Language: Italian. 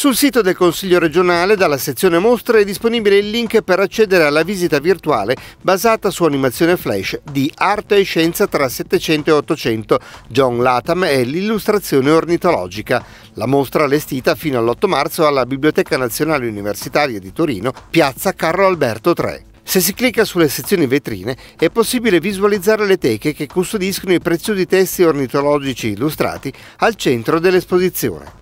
Sul sito del Consiglio regionale, dalla sezione mostre, è disponibile il link per accedere alla visita virtuale basata su animazione flash di Arte e Scienza tra 700 e 800, John Latham e l'illustrazione ornitologica. La mostra allestita fino all'8 marzo alla Biblioteca Nazionale Universitaria di Torino, piazza Carlo Alberto III. Se si clicca sulle sezioni vetrine è possibile visualizzare le teche che custodiscono i preziosi testi ornitologici illustrati al centro dell'esposizione.